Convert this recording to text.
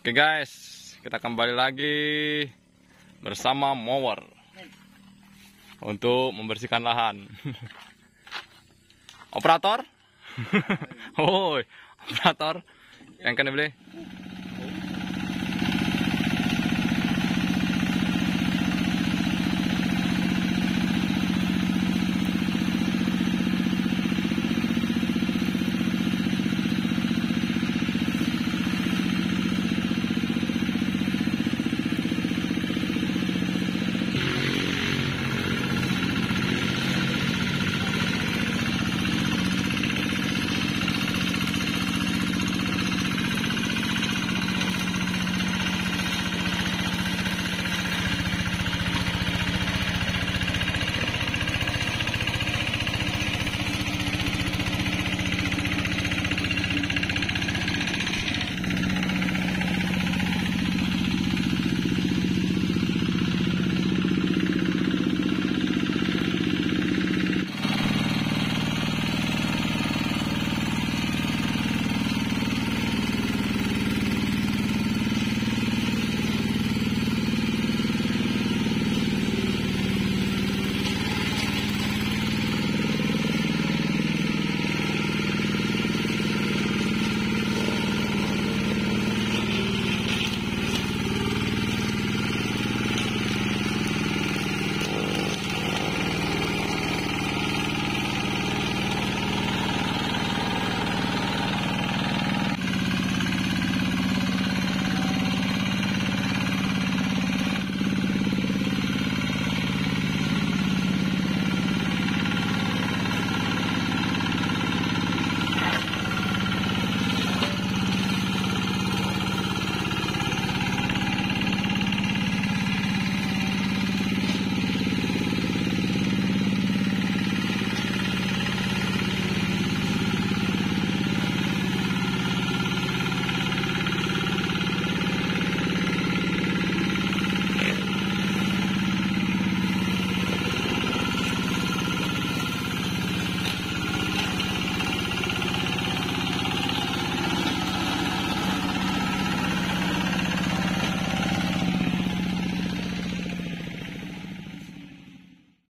Oke guys, kita kembali lagi bersama mower untuk membersihkan lahan. Operator? oh, operator yang kena beli.